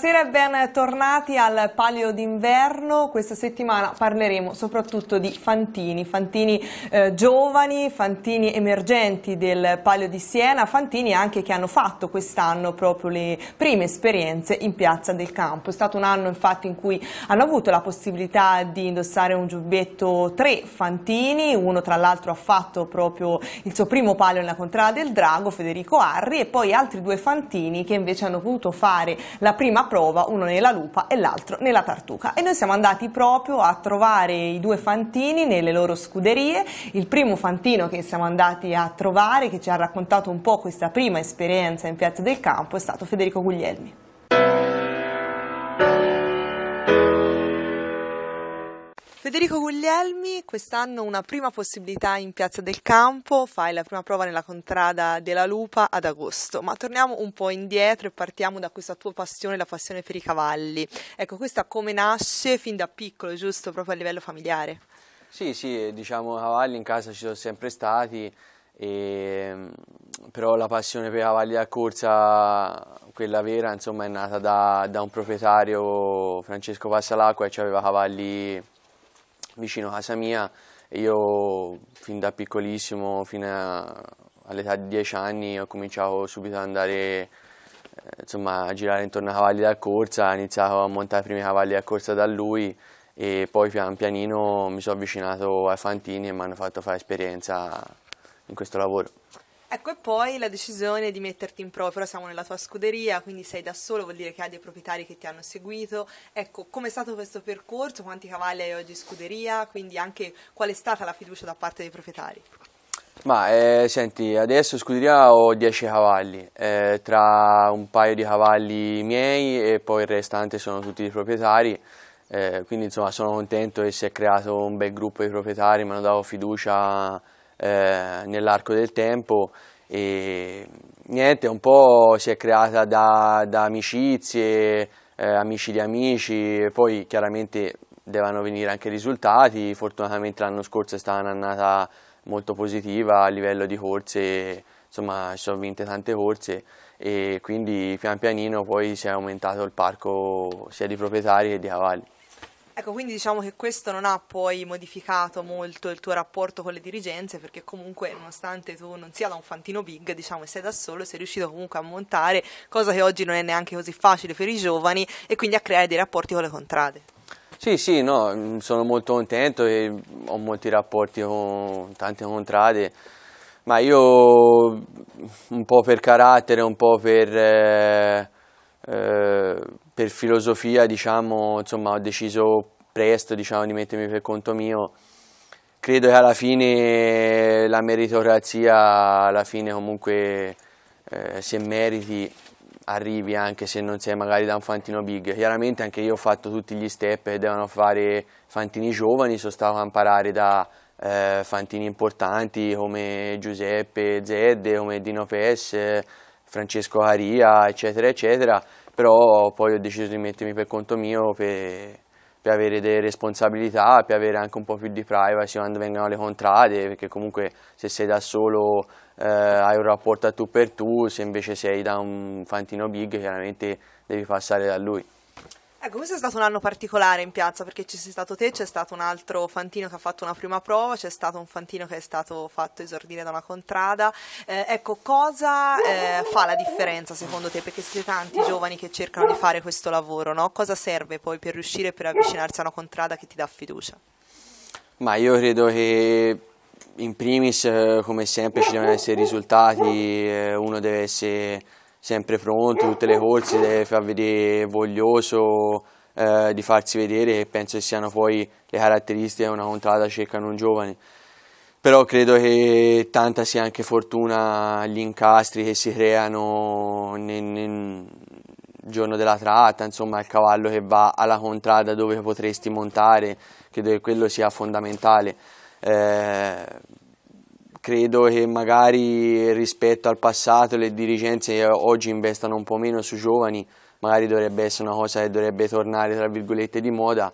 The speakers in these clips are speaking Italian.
hacer bentornati al Palio d'inverno. Questa settimana parleremo soprattutto di fantini, fantini eh, giovani, fantini emergenti del Palio di Siena, fantini anche che hanno fatto quest'anno proprio le prime esperienze in Piazza del Campo. È stato un anno infatti in cui hanno avuto la possibilità di indossare un giubbetto tre fantini, uno tra l'altro ha fatto proprio il suo primo palio nella contrada del Drago, Federico Arri, e poi altri due fantini che invece hanno potuto fare la prima prova trova uno nella lupa e l'altro nella tartuca e noi siamo andati proprio a trovare i due fantini nelle loro scuderie il primo fantino che siamo andati a trovare che ci ha raccontato un po' questa prima esperienza in Piazza del Campo è stato Federico Guglielmi Federico Guglielmi, quest'anno una prima possibilità in Piazza del Campo, fai la prima prova nella contrada della Lupa ad agosto, ma torniamo un po' indietro e partiamo da questa tua passione, la passione per i cavalli. Ecco, questa come nasce fin da piccolo, giusto, proprio a livello familiare? Sì, sì, eh, diciamo cavalli in casa ci sono sempre stati, e, ehm, però la passione per i cavalli da corsa, quella vera, insomma, è nata da, da un proprietario, Francesco Passalacqua, che aveva cavalli vicino a casa mia e io fin da piccolissimo, fino all'età di 10 anni, ho cominciato subito ad andare eh, insomma, a girare intorno ai cavalli da corsa, ho iniziato a montare i primi cavalli da corsa da lui e poi pian pianino mi sono avvicinato ai fantini e mi hanno fatto fare esperienza in questo lavoro. Ecco, e poi la decisione di metterti in prova, però siamo nella tua scuderia, quindi sei da solo, vuol dire che hai dei proprietari che ti hanno seguito. Ecco, com'è stato questo percorso? Quanti cavalli hai oggi in scuderia? Quindi anche qual è stata la fiducia da parte dei proprietari? Ma eh, senti, adesso in scuderia ho 10 cavalli, eh, tra un paio di cavalli miei e poi il restante sono tutti i proprietari. Eh, quindi insomma sono contento che si è creato un bel gruppo di proprietari, mi hanno dato fiducia eh, nell'arco del tempo e niente, un po' si è creata da, da amicizie, eh, amici di amici, poi chiaramente devono venire anche i risultati, fortunatamente l'anno scorso è stata un'annata molto positiva a livello di corse, insomma ci sono vinte tante corse e quindi pian pianino poi si è aumentato il parco sia di proprietari che di cavalli. Ecco, quindi diciamo che questo non ha poi modificato molto il tuo rapporto con le dirigenze, perché comunque, nonostante tu non sia da un fantino big, diciamo, e sei da solo, sei riuscito comunque a montare, cosa che oggi non è neanche così facile per i giovani, e quindi a creare dei rapporti con le contrade. Sì, sì, no, mm, sono molto contento e ho molti rapporti con tante contrade, ma io mm, un po' per carattere, un po' per... Eh, eh, per filosofia, diciamo, insomma, ho deciso presto diciamo, di mettermi per conto mio. Credo che alla fine la meritocrazia, alla fine comunque eh, se meriti arrivi anche se non sei magari da un fantino big. Chiaramente anche io ho fatto tutti gli step che devono fare fantini giovani, sono stato a imparare da eh, fantini importanti come Giuseppe Zedde, come Dino Pes, Francesco Caria, eccetera, eccetera però poi ho deciso di mettermi per conto mio per, per avere delle responsabilità, per avere anche un po' più di privacy quando vengono le contrade, perché comunque se sei da solo eh, hai un rapporto a tu per tu, se invece sei da un fantino big chiaramente devi passare da lui. Ecco, questo è stato un anno particolare in piazza perché ci sei stato te, c'è stato un altro fantino che ha fatto una prima prova, c'è stato un fantino che è stato fatto esordire da una contrada. Eh, ecco, cosa eh, fa la differenza secondo te? Perché siete tanti giovani che cercano di fare questo lavoro, no? Cosa serve poi per riuscire per avvicinarsi a una contrada che ti dà fiducia? Ma io credo che in primis, eh, come sempre, ci devono essere risultati, eh, uno deve essere sempre pronto, tutte le corse, deve far vedere voglioso, eh, di farsi vedere che penso che siano poi le caratteristiche di una contrada cercano un giovane. Però credo che tanta sia anche fortuna gli incastri che si creano nel, nel giorno della tratta, insomma il cavallo che va alla contrada dove potresti montare, credo che quello sia fondamentale. Eh, credo che magari rispetto al passato le dirigenze oggi investano un po' meno su giovani, magari dovrebbe essere una cosa che dovrebbe tornare tra virgolette di moda,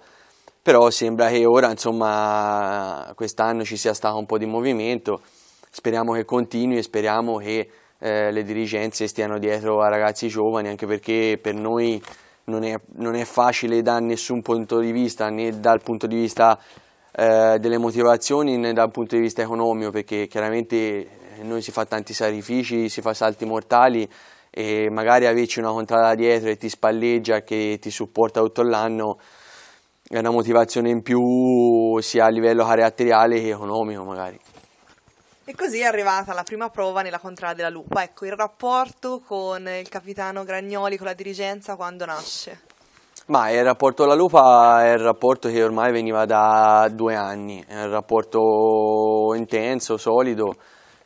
però sembra che ora insomma quest'anno ci sia stato un po' di movimento, speriamo che continui e speriamo che eh, le dirigenze stiano dietro a ragazzi giovani anche perché per noi non è, non è facile da nessun punto di vista né dal punto di vista eh, delle motivazioni dal punto di vista economico perché chiaramente noi si fa tanti sacrifici, si fa salti mortali e magari averci una contrada dietro e ti spalleggia, che ti supporta tutto l'anno è una motivazione in più sia a livello caratteriale che economico magari. E così è arrivata la prima prova nella contrada della Lupa. Ecco, il rapporto con il capitano Gragnoli, con la dirigenza, quando nasce? Ma il rapporto alla lupa è un rapporto che ormai veniva da due anni, è un rapporto intenso, solido,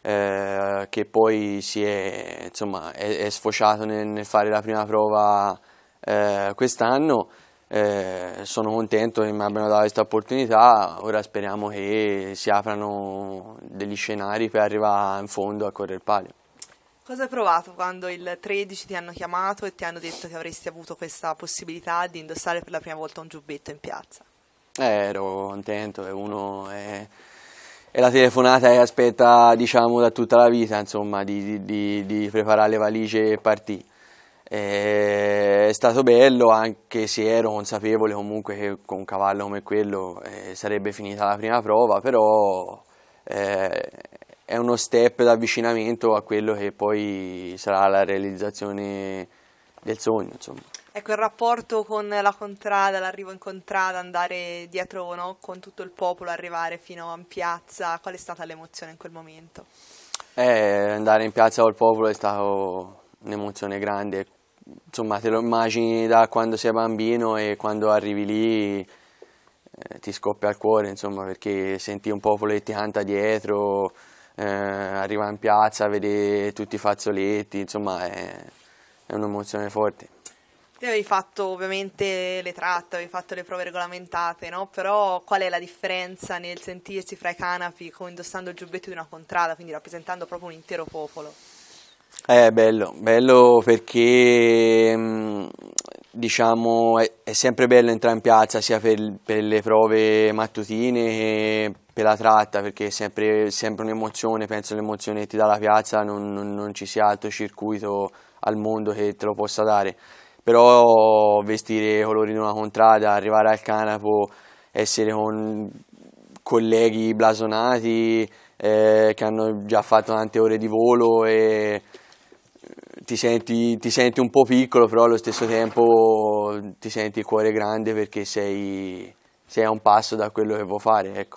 eh, che poi si è, insomma, è, è sfociato nel, nel, fare la prima prova eh, quest'anno. Eh, sono contento che mi abbiano dato questa opportunità, ora speriamo che si aprano degli scenari per arrivare in fondo a correre il palio. Cosa hai provato quando il 13 ti hanno chiamato e ti hanno detto che avresti avuto questa possibilità di indossare per la prima volta un giubbetto in piazza? Eh, ero contento, e uno è, è, la telefonata che aspetta diciamo da tutta la vita, insomma, di, di, di preparare le valigie e partire. Eh, è stato bello anche se ero consapevole comunque che con un cavallo come quello eh, sarebbe finita la prima prova, però eh, è uno step d'avvicinamento a quello che poi sarà la realizzazione del sogno, insomma. Ecco, il rapporto con la contrada, l'arrivo in contrada, andare dietro no? con tutto il popolo, arrivare fino in piazza, qual è stata l'emozione in quel momento? Eh, andare in piazza col popolo è stata un'emozione grande, insomma te lo immagini da quando sei bambino e quando arrivi lì eh, ti scoppia il cuore, insomma, perché senti un popolo che ti canta dietro, eh, arrivare in piazza, vedere tutti i fazzoletti, insomma è, è un'emozione forte. Te avevi fatto ovviamente le tratte, avevi fatto le prove regolamentate, no? Però qual è la differenza nel sentirsi fra i canapi come indossando il giubbetto di una contrada, quindi rappresentando proprio un intero popolo? È eh, bello, bello perché mm, diciamo è, è sempre bello entrare in piazza sia per, per le prove mattutine che per la tratta perché è sempre, sempre un'emozione, penso all'emozione che ti dà la piazza, non, non, non, ci sia altro circuito al mondo che te lo possa dare. Però vestire i colori di una contrada, arrivare al canapo, essere con colleghi blasonati eh, che hanno già fatto tante ore di volo e ti senti, ti senti un po' piccolo, però allo stesso tempo ti senti il cuore grande perché sei, sei a un passo da quello che vuoi fare. Ecco.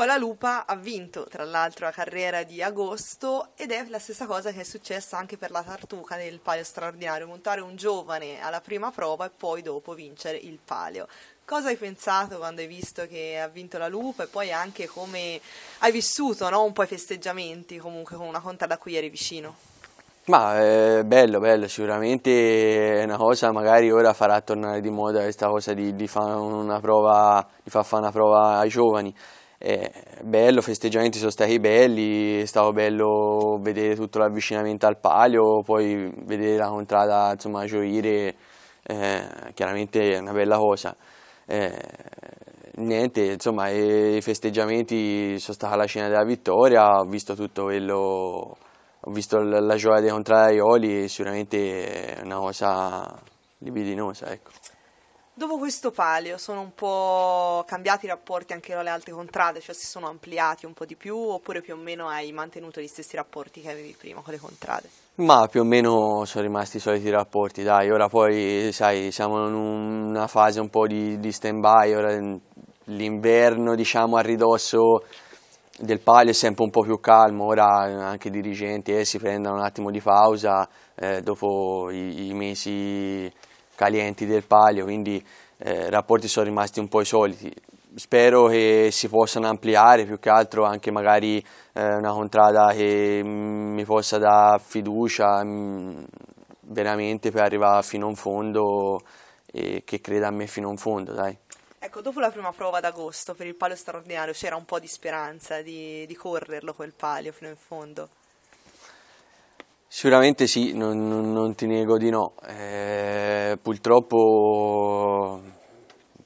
Poi la Lupa ha vinto tra l'altro la carriera di agosto ed è la stessa cosa che è successa anche per la Tartuca nel palio straordinario, montare un giovane alla prima prova e poi dopo vincere il palio. Cosa hai pensato quando hai visto che ha vinto la Lupa e poi anche come hai vissuto no? un po' i festeggiamenti comunque con una conta da cui eri vicino? Ma eh, bello, bello, sicuramente è una cosa, magari ora farà tornare di moda questa cosa di, di fare una prova, di far fare una prova ai giovani eh, bello, festeggiamenti sono stati belli, è stato bello vedere tutto l'avvicinamento al palio, poi vedere la contrada, insomma, gioire, eh, chiaramente è una bella cosa. Eh, niente, insomma, i festeggiamenti sono stati alla scena della vittoria, ho visto tutto quello, ho visto la, gioia gioia contrada contrarioli e sicuramente è una cosa libidinosa, ecco. Dopo questo palio sono un po' cambiati i rapporti anche con le altre contrade, cioè si sono ampliati un po' di più oppure più o meno hai mantenuto gli stessi rapporti che avevi prima con le contrade? Ma più o meno sono rimasti i soliti rapporti, dai, ora poi sai siamo in una fase un po' di, di stand by, ora l'inverno diciamo a ridosso del palio è sempre un po' più calmo, ora anche i dirigenti eh, si prendono un attimo di pausa eh, dopo i, i mesi calienti del palio, quindi eh, i rapporti sono rimasti un po' i soliti. Spero che si possano ampliare più che altro anche magari eh, una contrada che mm, mi possa dare fiducia mh, mm, veramente per arrivare fino in fondo e che creda a me fino in fondo, dai. Ecco, dopo la prima prova ad agosto per il palio straordinario c'era un po' di speranza di, di correrlo quel palio fino in fondo. Sicuramente sì, non, non, non ti nego di no. Eh, purtroppo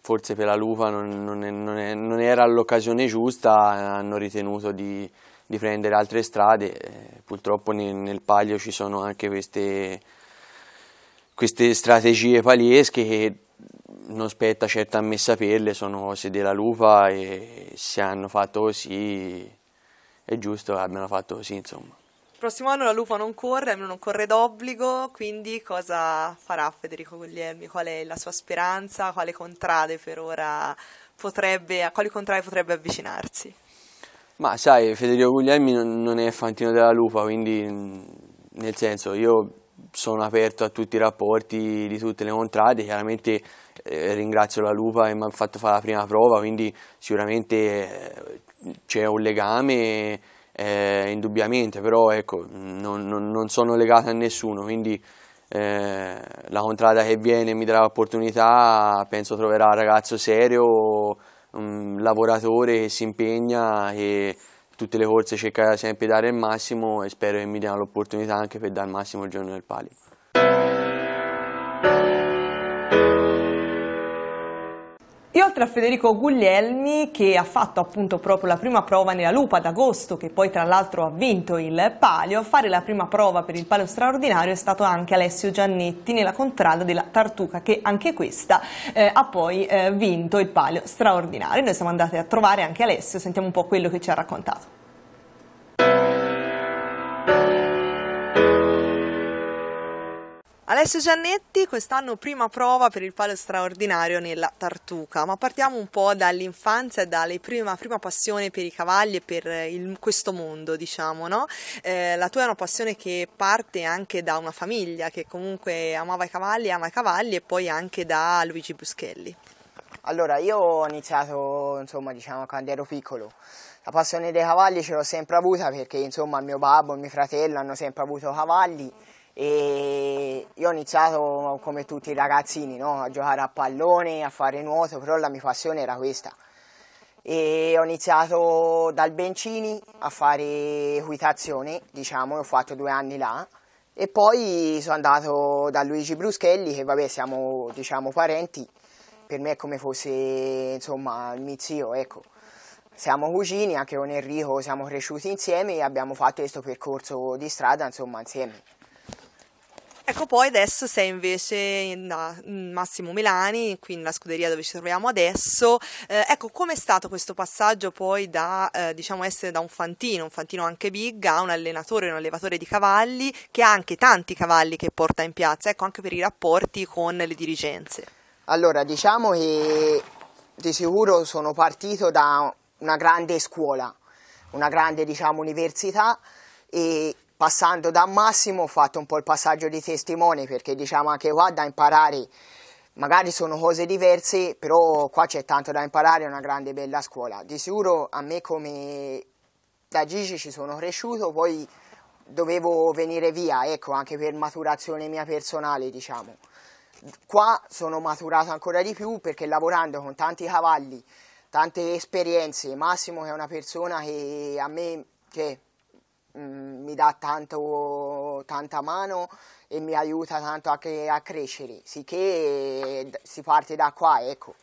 forse per la Lupa non, non era l'occasione giusta, hanno ritenuto di, di prendere altre strade. Eh, purtroppo nel, nel, paglio ci sono anche queste, queste strategie paliesche che non spetta certo a me saperle, sono cose della Lupa e se hanno fatto così è giusto che abbiano fatto così insomma prossimo anno la Lupa non corre, almeno non corre d'obbligo, quindi cosa farà Federico Guglielmi? Qual è la sua speranza? Quale contrade per ora potrebbe, a quali contrade potrebbe avvicinarsi? Ma sai, Federico Guglielmi non, è fantino della Lupa, quindi nel senso io sono aperto a tutti i rapporti di tutte le contrade, chiaramente eh, ringrazio la Lupa che mi ha fatto fare la prima prova, quindi sicuramente eh, c'è un legame eh, indubbiamente, però ecco, non, non, non, sono legato a nessuno, quindi eh, la contrada che viene mi darà l'opportunità, penso troverà un ragazzo serio, un lavoratore che si impegna e tutte le corse cercherà sempre di dare il massimo e spero che mi diano l'opportunità anche per dare il massimo il giorno del palio. E oltre a Federico Guglielmi che ha fatto appunto proprio la prima prova nella Lupa ad agosto, che poi tra l'altro ha vinto il palio, a fare la prima prova per il palio straordinario è stato anche Alessio Giannetti nella contrada della Tartuca che anche questa eh, ha poi eh, vinto il palio straordinario. Noi siamo andati a trovare anche Alessio, sentiamo un po' quello che ci ha raccontato. Alessio Giannetti, quest'anno prima prova per il palo straordinario nella Tartuca, ma partiamo un po' dall'infanzia dalla prima, prima, passione per i cavalli e per il, questo mondo, diciamo, no? eh, la tua è una passione che parte anche da una famiglia che comunque amava i cavalli, ama i cavalli e poi anche da Luigi Buschelli. Allora, io ho iniziato, insomma, diciamo, quando ero piccolo. La passione dei cavalli ce l'ho sempre avuta perché, insomma, mio babbo e mio fratello hanno sempre avuto cavalli e io ho iniziato come tutti i ragazzini no? a giocare a pallone, a fare nuoto, però la mia passione era questa. E ho iniziato dal Bencini a fare equitazione, diciamo, ho fatto due anni là e poi sono andato da Luigi Bruschelli che vabbè siamo diciamo parenti, per me è come fosse insomma il mio zio, ecco. Siamo cugini, anche con Enrico siamo cresciuti insieme e abbiamo fatto questo percorso di strada insomma insieme. Ecco, poi adesso sei invece in, Massimo Milani, qui nella scuderia dove ci troviamo adesso. Eh, ecco, com'è stato questo passaggio poi da, eh, diciamo, essere da un fantino, un fantino anche big, a un allenatore, un allevatore di cavalli, che ha anche tanti cavalli che porta in piazza, ecco, anche per i rapporti con le dirigenze? Allora, diciamo che di sicuro sono partito da una grande scuola, una grande, diciamo, università e passando da Massimo ho fatto un po' il passaggio di testimoni perché diciamo anche qua da imparare magari sono cose diverse però qua c'è tanto da imparare è una grande bella scuola di sicuro a me come da Gigi ci sono cresciuto poi dovevo venire via ecco anche per maturazione mia personale diciamo qua sono maturato ancora di più perché lavorando con tanti cavalli tante esperienze Massimo che è una persona che a me cioè, Mm, mi dà tanto, tanta mano e mi aiuta tanto a, cre- a crescere, sicché si parte da qua, ecco.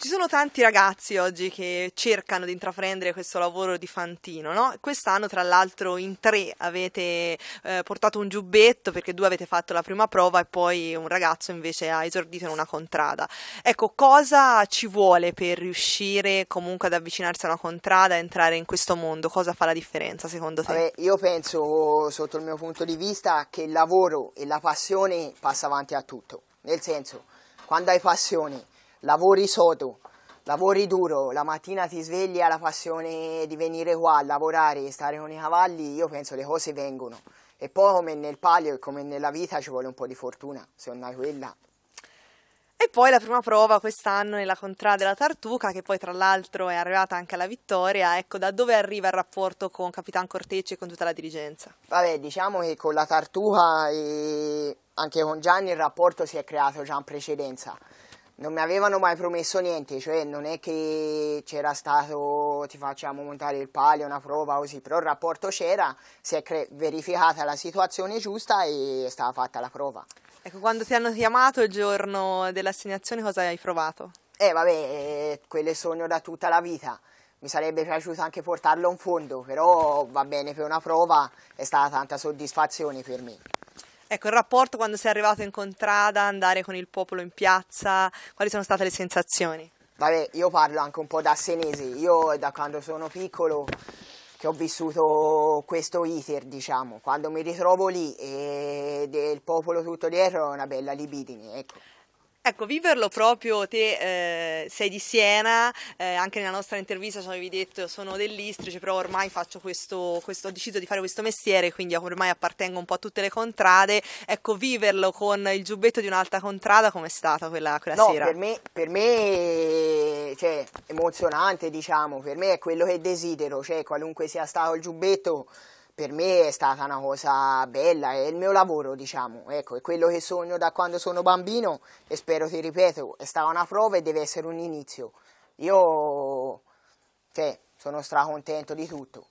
Ci sono tanti ragazzi oggi che cercano di intraprendere questo lavoro di fantino, no? Quest'anno, tra l'altro, in tre avete eh, portato un giubbetto perché due avete fatto la prima prova e poi un ragazzo invece ha esordito in una contrada. Ecco, cosa ci vuole per riuscire comunque ad avvicinarsi a una contrada e entrare in questo mondo? Cosa fa la differenza secondo te? Vabbè, io penso, sotto il mio punto di vista, che il lavoro e la passione passa avanti a tutto. Nel senso, quando hai passione lavori sodo, lavori duro, la mattina ti svegli alla passione di venire qua a lavorare, stare con i cavalli, io penso le cose vengono. E poi come nel palio e come nella vita ci vuole un po' di fortuna, se non hai quella. E poi la prima prova quest'anno nella Contrada della Tartuca, che poi tra l'altro è arrivata anche alla vittoria. Ecco, da dove arriva il rapporto con Capitan Cortecci e con tutta la dirigenza? Vabbè, diciamo che con la Tartuca e anche con Gianni il rapporto si è creato già in precedenza non mi avevano mai promesso niente, cioè non è che c'era stato ti facciamo montare il palio, una prova così, però il rapporto c'era, si è cre- verificata la situazione giusta e è stata fatta la prova. Ecco, quando ti hanno chiamato il giorno dell'assegnazione cosa hai provato? Eh vabbè, eh, quelle sogno da tutta la vita, mi sarebbe piaciuto anche portarlo in fondo, però va bene per una prova, è stata tanta soddisfazione per me. Ecco, il rapporto quando sei arrivato in contrada, andare con il popolo in piazza, quali sono state le sensazioni? Vabbè, io parlo anche un po' da senese, io da quando sono piccolo che ho vissuto questo iter, diciamo, quando mi ritrovo lì e il popolo tutto dietro è una bella libidine, ecco. Ecco, viverlo proprio te eh, sei di Siena, eh, anche nella nostra intervista ci avevi detto sono dell'Istrice, però ormai faccio questo, questo, ho deciso di fare questo mestiere, quindi ormai appartengo un po' a tutte le contrade. Ecco, viverlo con il giubbetto di un'altra contrada, com'è stata quella, quella no, sera? Per me, per me cioè, emozionante, diciamo, per me è quello che desidero, cioè qualunque sia stato il giubbetto per me è stata una cosa bella, è il mio lavoro, diciamo, ecco, è quello che sogno da quando sono bambino e spero, ti ripeto, è stata una prova e deve essere un inizio. Io cioè, sono stracontento di tutto.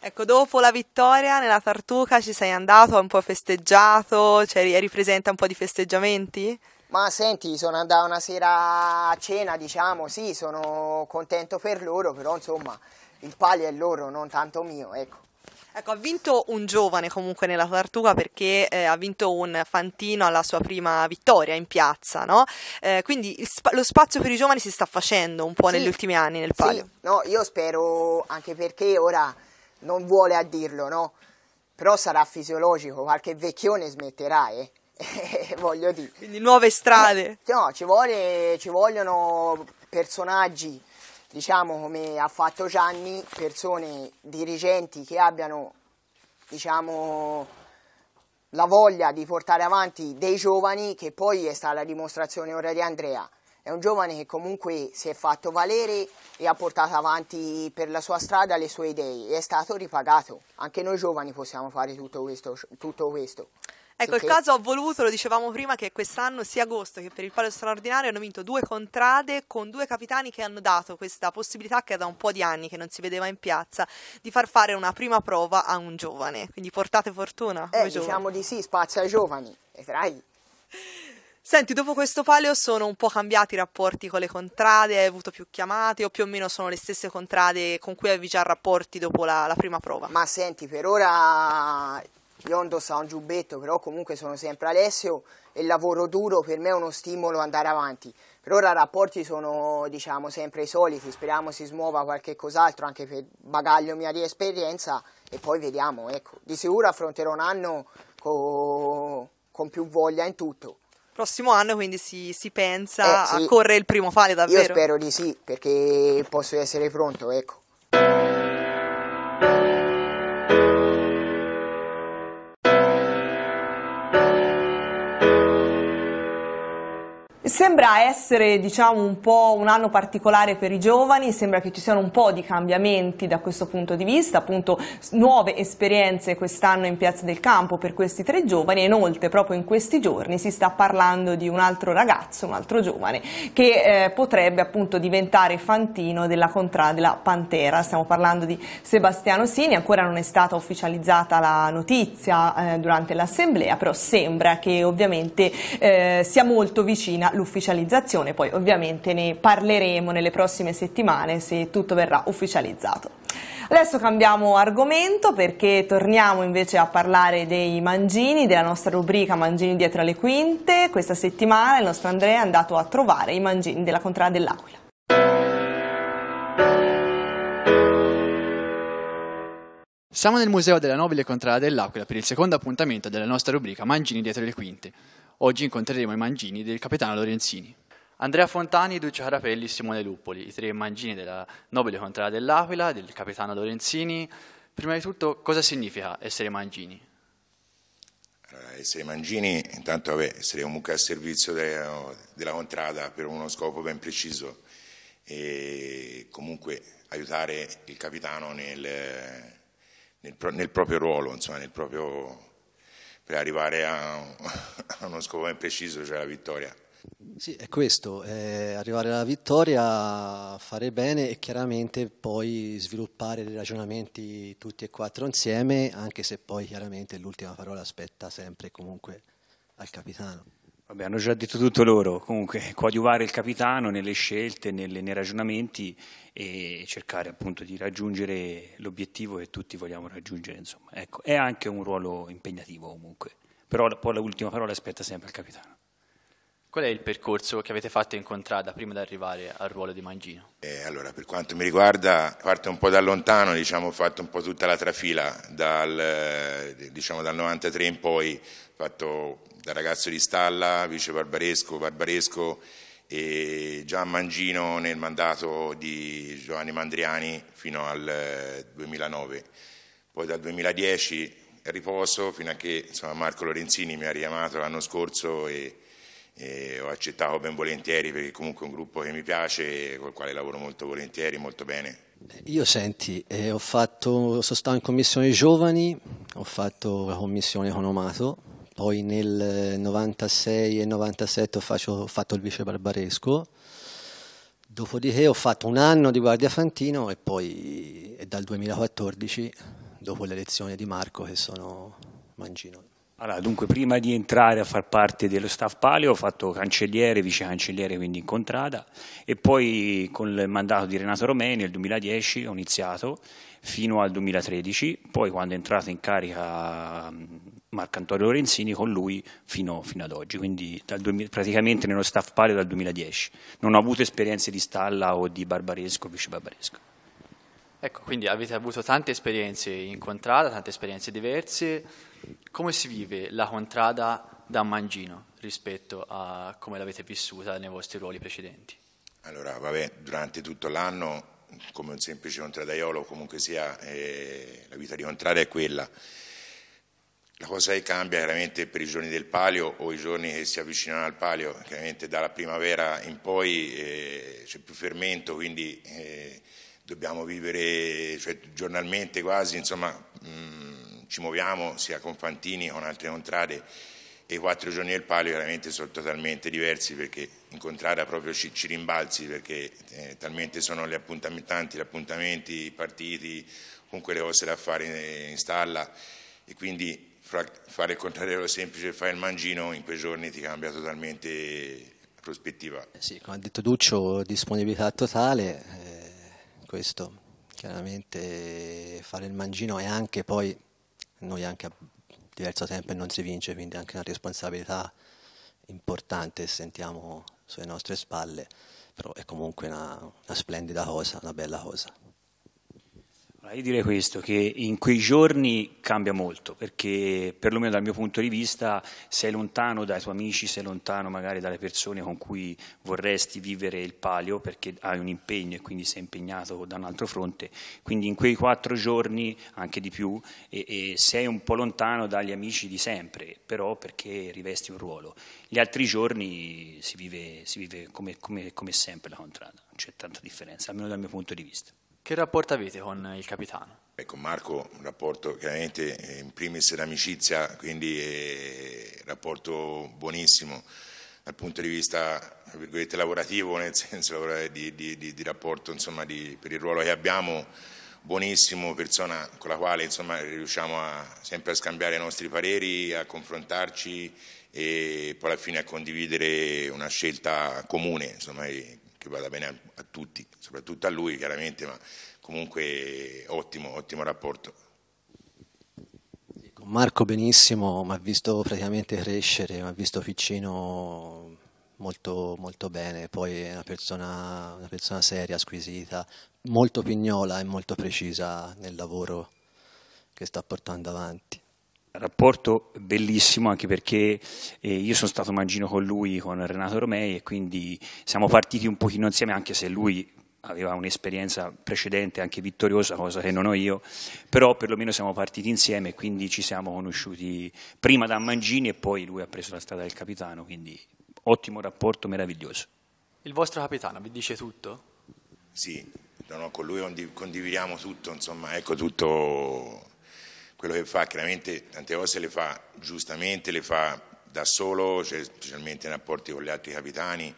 Ecco, dopo la vittoria nella Tartuca ci sei andato, un po' festeggiato, cioè eri presente un po' di festeggiamenti? Ma senti, sono andato una sera a cena, diciamo, sì, sono contento per loro, però insomma il palio è loro, non tanto mio, ecco. Ecco, ha vinto un giovane comunque nella tartuga perché eh, ha vinto un fantino alla sua prima vittoria in piazza, no? Eh, quindi sp- lo spazio per i giovani si sta facendo un po' sì. negli ultimi anni nel palio. Sì. No, io spero anche perché ora non vuole a dirlo, no? Però sarà fisiologico, qualche vecchione smetterà, eh? Voglio dire. Quindi nuove strade. Eh, no, ci, vuole, ci vogliono personaggi diciamo come ha fatto Gianni, persone dirigenti che abbiano diciamo, la voglia di portare avanti dei giovani, che poi è stata la dimostrazione ora di Andrea. È un giovane che comunque si è fatto valere e ha portato avanti per la sua strada le sue idee e è stato ripagato. Anche noi giovani possiamo fare tutto questo. Tutto questo. Ecco, il caso ha voluto, lo dicevamo prima, che quest'anno sia agosto che per il palio straordinario hanno vinto due contrade con due capitani che hanno dato questa possibilità che è da un po' di anni che non si vedeva in piazza di far fare una prima prova a un giovane. Quindi portate fortuna. Eh, diciamo di sì, spazio ai giovani, vedrai. Senti, dopo questo palio sono un po' cambiati i rapporti con le contrade, hai avuto più chiamate o più o meno sono le stesse contrade con cui avevi già rapporti dopo la, la prima prova? Ma senti, per ora io ho indossato un giubbetto, però comunque sono sempre Alessio e il lavoro duro per me è uno stimolo ad andare avanti. Per ora i rapporti sono diciamo, sempre i soliti, speriamo si smuova qualche cos'altro anche per bagaglio mia di esperienza e poi vediamo. Ecco. Di sicuro affronterò un anno co con più voglia in tutto. Prossimo anno quindi si, si pensa eh, sì. a correre il primo fare davvero? Io spero di sì perché posso essere pronto, ecco. Sembra essere diciamo, un po' un anno particolare per i giovani, sembra che ci siano un po' di cambiamenti da questo punto di vista, appunto nuove esperienze quest'anno in Piazza del Campo per questi tre giovani e inoltre proprio in questi giorni si sta parlando di un altro ragazzo, un altro giovane che eh, potrebbe appunto diventare fantino della contrada della Pantera, stiamo parlando di Sebastiano Sini, ancora non è stata ufficializzata la notizia eh, durante l'assemblea, però sembra che ovviamente eh, sia molto vicina l'ufficializzazione, poi ovviamente ne parleremo nelle prossime settimane se tutto verrà ufficializzato. Adesso cambiamo argomento perché torniamo invece a parlare dei mangini, della nostra rubrica Mangini dietro le quinte. Questa settimana il nostro Andrea è andato a trovare i mangini della Contrada dell'Aquila. Siamo nel Museo della Nobile Contrada dell'Aquila per il secondo appuntamento della nostra rubrica Mangini dietro le quinte. Oggi incontreremo i mangini del capitano Lorenzini. Andrea Fontani, Duccio Carapelli e Simone Luppoli, i tre mangini della nobile contrada dell'Aquila, del capitano Lorenzini. Prima di tutto, cosa significa essere mangini? Eh, essere mangini, intanto vabbè, essere comunque a servizio della, della contrada per uno scopo ben preciso e comunque aiutare il capitano nel, nel, nel proprio ruolo, insomma, nel proprio per arrivare a, a uno scopo ben preciso, cioè la vittoria. Sì, è questo, eh, arrivare alla vittoria, fare bene e chiaramente poi sviluppare dei ragionamenti tutti e quattro insieme, anche se poi chiaramente l'ultima parola aspetta sempre comunque al capitano. Vabbè, hanno già detto tutto loro, comunque coadiuvare il capitano nelle scelte, nelle, nei ragionamenti e cercare appunto di raggiungere l'obiettivo che tutti vogliamo raggiungere, insomma. Ecco, è anche un ruolo impegnativo comunque, però poi l'ultima parola aspetta sempre il capitano. Qual è il percorso che avete fatto in contrada prima di arrivare al ruolo di Mangino? Eh, allora, per quanto mi riguarda, parte un po' da lontano, diciamo, ho fatto un po' tutta la trafila, dal, eh, diciamo, dal 93 in poi, ho fatto da ragazzo di Stalla, vice Barbaresco, Barbaresco e Gian Mangino nel mandato di Giovanni Mandriani fino al 2009. Eh, Poi dal 2010 riposo fino a che insomma, Marco Lorenzini mi ha richiamato l'anno scorso e, e, ho accettato ben volentieri perché comunque è un gruppo che mi piace e col quale lavoro molto volentieri, molto bene. Io senti, eh, fatto, sono stato in commissione giovani, ho fatto la commissione Conomato, poi nel 96 eh, e 97 ho, faccio, ho fatto il vice barbaresco, dopodiché ho fatto un anno di guardia fantino e poi è dal 2014, dopo l'elezione di Marco, che sono mangino. Allora, dunque, prima di entrare a far parte dello staff palio ho fatto cancelliere, vice cancelliere, quindi in contrada, e poi con il mandato di Renato Romei nel 2010 ho iniziato fino al 2013, poi quando è entrato in carica Marcantonio Lorenzini con lui fino, fino ad oggi, quindi 2000, praticamente nello staff palio dal 2010. Non ho avuto esperienze di Stalla o di Barbaresco, vice Barbaresco. Ecco, quindi avete avuto tante esperienze in contrada, tante esperienze diverse. Come si vive la contrada da Mangino rispetto a come l'avete vissuta nei vostri ruoli precedenti? Allora, vabbè, durante tutto l'anno, come un semplice contradaiolo, comunque sia, eh, la vita di contrada è quella la cosa che cambia chiaramente per i giorni del palio o i giorni che si avvicinano al palio, chiaramente dalla primavera in poi eh, c'è più fermento, quindi eh, dobbiamo vivere cioè, giornalmente quasi, insomma mh, mm, ci muoviamo sia con Fantini che con altre contrade e i quattro giorni del palio chiaramente sono totalmente diversi perché in contrada proprio ci, ci rimbalzi perché eh, talmente sono gli appuntamenti, gli appuntamenti, i partiti, comunque le cose da fare in, in stalla e quindi fra fare il contrario semplice e fare il mangino in quei giorni ti cambia totalmente prospettiva. Eh sì, come ha detto Duccio, disponibilità totale, eh, questo chiaramente fare il mangino è anche poi noi anche a diverso tempo non si vince, quindi anche una responsabilità importante sentiamo sulle nostre spalle, però è comunque una, una splendida cosa, una bella cosa. Allora, io direi questo, che in quei giorni cambia molto, perché perlomeno dal mio punto di vista sei lontano dai tuoi amici, sei lontano magari dalle persone con cui vorresti vivere il palio, perché hai un impegno e quindi sei impegnato da un altro fronte, quindi in quei quattro giorni, anche di più, e, e sei un po' lontano dagli amici di sempre, però perché rivesti un ruolo. Gli altri giorni si vive, si vive come, come, come sempre la contrada, non c'è tanta differenza, almeno dal mio punto di vista. Che rapporto avete con il capitano? Beh, con Marco un rapporto chiaramente eh, in primis d'amicizia, quindi un rapporto buonissimo dal punto di vista lavorativo, nel senso di, di, di, di rapporto insomma, per il ruolo che abbiamo, buonissimo, persona con la quale insomma, riusciamo a, sempre a scambiare i nostri pareri, a confrontarci e poi alla fine a condividere una scelta comune, insomma, che vada bene a, a tutti, soprattutto a lui chiaramente, ma comunque ottimo, ottimo rapporto. Marco benissimo, mi ha visto praticamente crescere, mi ha visto piccino molto, molto bene, poi è una persona, una persona, seria, squisita, molto pignola e molto precisa nel lavoro che sta portando avanti rapporto bellissimo anche perché eh, io sono stato mangino con lui, con Renato Romei e quindi siamo partiti un pochino insieme anche se lui aveva un'esperienza precedente anche vittoriosa, cosa che non ho io, però perlomeno siamo partiti insieme e quindi ci siamo conosciuti prima da Mangini e poi lui ha preso la strada del capitano, quindi ottimo rapporto, meraviglioso. Il vostro capitano vi dice tutto? Sì, no, con lui condividiamo tutto, insomma, ecco tutto quello che fa chiaramente tante cose le fa giustamente, le fa da solo, cioè, specialmente in rapporti con gli altri capitani,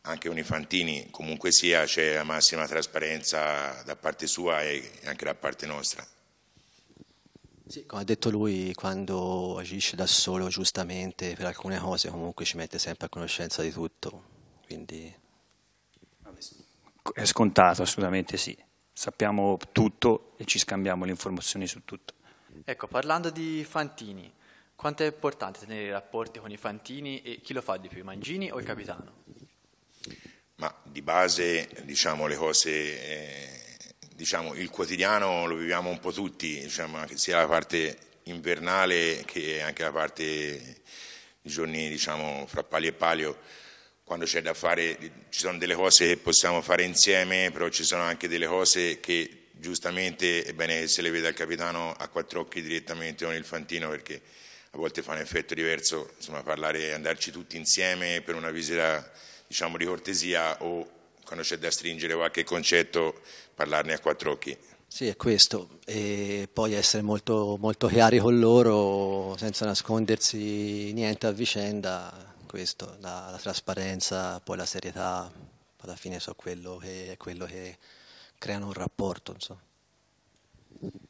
anche con i fantini, comunque sia c'è la massima trasparenza da parte sua e anche da parte nostra. Sì, come ha detto lui, quando agisce da solo giustamente per alcune cose comunque ci mette sempre a conoscenza di tutto, quindi... È scontato, assolutamente sì. Sappiamo tutto e ci scambiamo le informazioni su tutto. Ecco, parlando di Fantini, quanto è importante tenere i rapporti con i Fantini e chi lo fa di più, Mangini o il capitano? Ma di base, diciamo, le cose... Eh, diciamo, il quotidiano lo viviamo un po' tutti, diciamo, sia la parte invernale che anche la parte di giorni diciamo, fra palio e palio quando c'è da fare ci sono delle cose che possiamo fare insieme però ci sono anche delle cose che giustamente è bene che se le veda il capitano a quattro occhi direttamente con il Fantino perché a volte fa un effetto diverso insomma, parlare, e andarci tutti insieme per una visita diciamo, di cortesia o quando c'è da stringere qualche concetto parlarne a quattro occhi. Sì, è questo, e poi essere molto, molto chiari con loro senza nascondersi niente a vicenda, questo, la, la trasparenza, poi la serietà, alla fine so quello che è quello che creano un rapporto, insomma.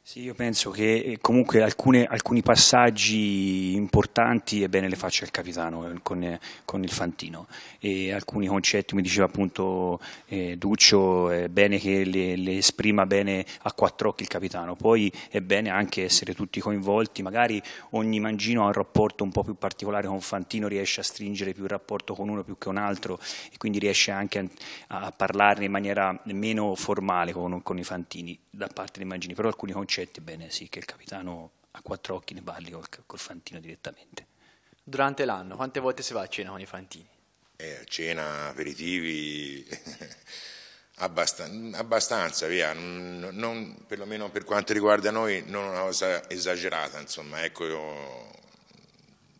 Sì, io penso che eh, comunque alcune, alcuni passaggi importanti è bene le faccia il capitano eh, con, eh, con il Fantino e alcuni concetti, mi diceva appunto eh, Duccio, è bene che le, le, esprima bene a quattro occhi il capitano, poi è bene anche essere tutti coinvolti, magari ogni mangino ha un rapporto un po' più particolare con Fantino, riesce a stringere più il rapporto con uno più che un altro e quindi riesce anche a, a parlarne in maniera meno formale con, con i Fantini da parte dei mangini, Però alcuni concetti, bene sì, che il capitano a quattro occhi ne parli col, col Fantino direttamente. Durante l'anno, quante volte si va a cena con i Fantini? Eh, cena, aperitivi, Abbastan- abbastanza, via, non, non, perlomeno per quanto riguarda noi, non una cosa esagerata, insomma, ecco, io,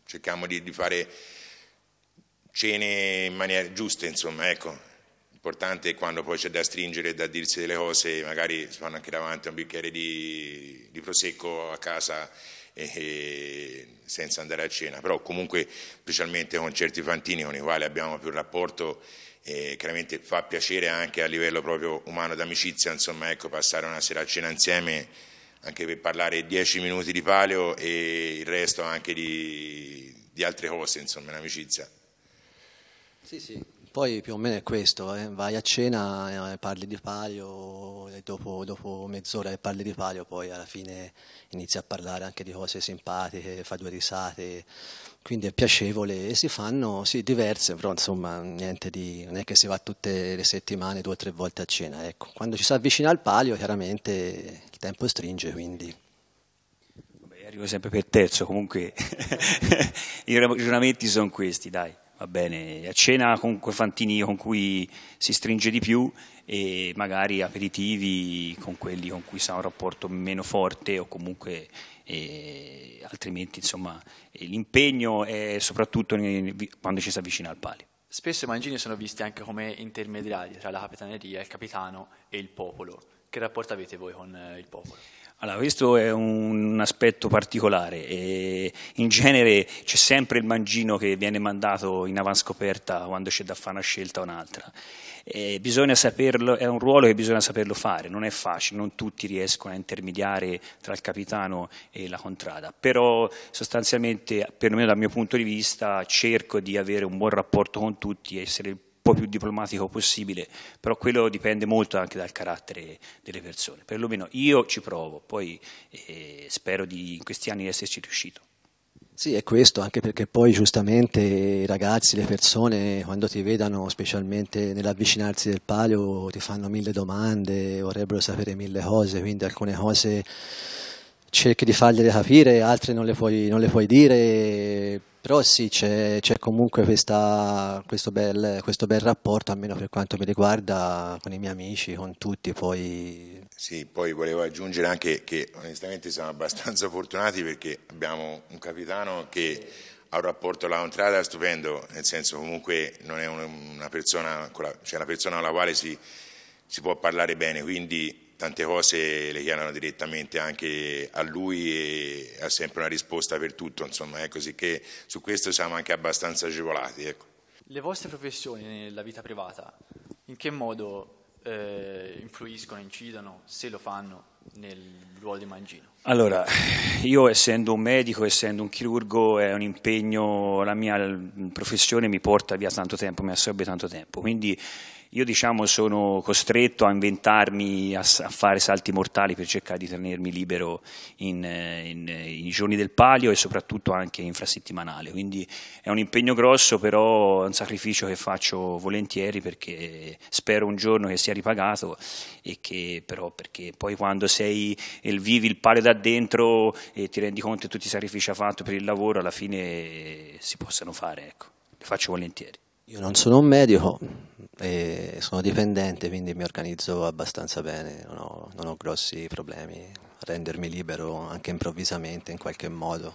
cerchiamo di, di, fare cene in maniera giusta, insomma, ecco importante è quando poi c'è da stringere e da dirsi delle cose, magari si fanno anche davanti a un bicchiere di, di prosecco a casa e, e senza andare a cena, però comunque specialmente con certi fantini con i quali abbiamo più rapporto e chiaramente fa piacere anche a livello proprio umano d'amicizia, insomma ecco passare una sera a cena insieme anche per parlare dieci minuti di palio e il resto anche di, di altre cose, insomma, in amicizia. Sì, sì, poi più o meno è questo, eh? vai a cena, eh, parli di palio, e dopo, dopo mezz'ora che parli di palio poi alla fine inizi a parlare anche di cose simpatiche, fa due risate, quindi è piacevole e si fanno, sì, diverse, però insomma niente di, non è che si va tutte le settimane due o tre volte a cena, ecco. Quando ci si avvicina al palio chiaramente il tempo stringe, quindi arrivo sempre per terzo, comunque i ragionamenti sono questi, dai va bene, a cena con quei fantini con cui si stringe di più e magari aperitivi con quelli con cui si ha un rapporto meno forte o comunque eh, altrimenti insomma eh, l'impegno è soprattutto nei, quando ci si avvicina al palio. Spesso i mangini sono visti anche come intermediari tra la capitaneria, il capitano e il popolo. Che rapporto avete voi con eh, il popolo? Allora, questo è un aspetto particolare. E in genere c'è sempre il mangino che viene mandato in avanscoperta quando c'è da fare una scelta o un'altra. E bisogna saperlo, è un ruolo che bisogna saperlo fare, non è facile, non tutti riescono a intermediare tra il capitano e la contrada, però sostanzialmente, perlomeno dal mio punto di vista, cerco di avere un buon rapporto con tutti, essere il po' più diplomatico possibile, però quello dipende molto anche dal carattere delle persone. Perlomeno io ci provo, poi eh, spero di in questi anni esserci riuscito. Sì, è questo, anche perché poi giustamente i ragazzi, le persone, quando ti vedono, specialmente nell'avvicinarsi del palio, ti fanno mille domande, vorrebbero sapere mille cose, quindi alcune cose cerchi di fargliele capire, altre non le puoi, non le puoi dire, però sì, c'è, c'è comunque questa, questo, bel, questo, bel, rapporto, almeno per quanto mi riguarda, con i miei amici, con tutti. Poi... Sì, poi volevo aggiungere anche che onestamente siamo abbastanza fortunati perché abbiamo un capitano che ha un rapporto alla contrada stupendo, nel senso comunque non è una persona, c'è cioè una persona alla quale si, si può parlare bene, quindi tante cose le chiedono direttamente anche a lui e ha sempre una risposta per tutto, insomma, è così che su questo siamo anche abbastanza agevolati. Ecco. Le vostre professioni nella vita privata, in che modo eh, influiscono, incidono, se lo fanno, nel ruolo di Mangino? Allora, io essendo un medico, essendo un chirurgo, è un impegno, la mia mm, professione mi porta via tanto tempo, mi assorbe tanto tempo, quindi io diciamo sono costretto a inventarmi, a, a fare salti mortali per cercare di tenermi libero in, in, in, giorni del palio e soprattutto anche infrasettimanale, quindi è un impegno grosso però è un sacrificio che faccio volentieri perché spero un giorno che sia ripagato e che però perché poi quando sei il vivi il palio da dentro e ti rendi conto di tutti i sacrifici che hai fatto per il lavoro alla fine si possono fare, ecco, li faccio volentieri. Io non sono un medico, sono dipendente, quindi mi organizzo abbastanza bene, non ho, non ho grossi problemi a rendermi libero anche improvvisamente, in qualche modo,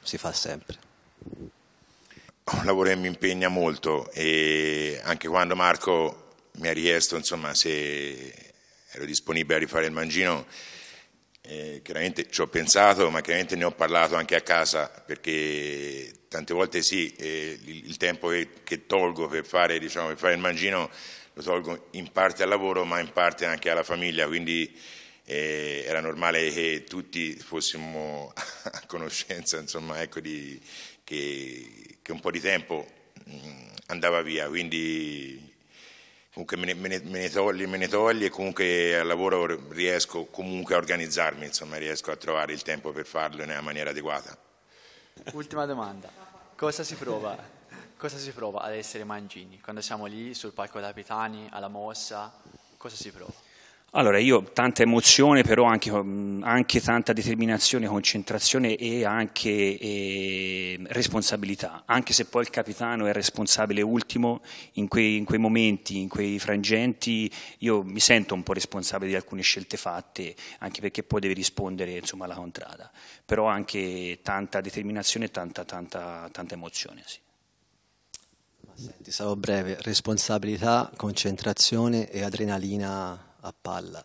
si fa sempre. Un lavoro che mi impegna molto e anche quando Marco mi ha richiesto insomma, se ero disponibile a rifare il mangino, eh, chiaramente ci ho pensato, ma chiaramente ne ho parlato anche a casa perché tante volte sì, eh, il tempo che, che tolgo per fare, diciamo, per fare, il mangino lo tolgo in parte al lavoro ma in parte anche alla famiglia, quindi eh, era normale che tutti fossimo a conoscenza insomma, ecco, di, che, che, un po' di tempo mh, mm, andava via, quindi comunque me ne, me, ne, me, ne togli, me ne, togli, e comunque al lavoro riesco comunque a organizzarmi, insomma riesco a trovare il tempo per farlo nella maniera adeguata. Ultima domanda. Cosa si prova? Cosa si prova ad essere mangini? Quando siamo lì sul palco da Pitani, alla mossa, cosa si prova? Allora, io tanta emozione, però anche, mm, anche tanta determinazione, concentrazione e anche e ehm, responsabilità, anche se poi il capitano è responsabile ultimo, in quei, in quei, momenti, in quei frangenti, io mi sento un po' responsabile di alcune scelte fatte, anche perché poi deve rispondere insomma, alla contrada, però anche tanta determinazione e tanta, tanta, tanta emozione. Sì. Senti, sarò breve, responsabilità, concentrazione e adrenalina a palla.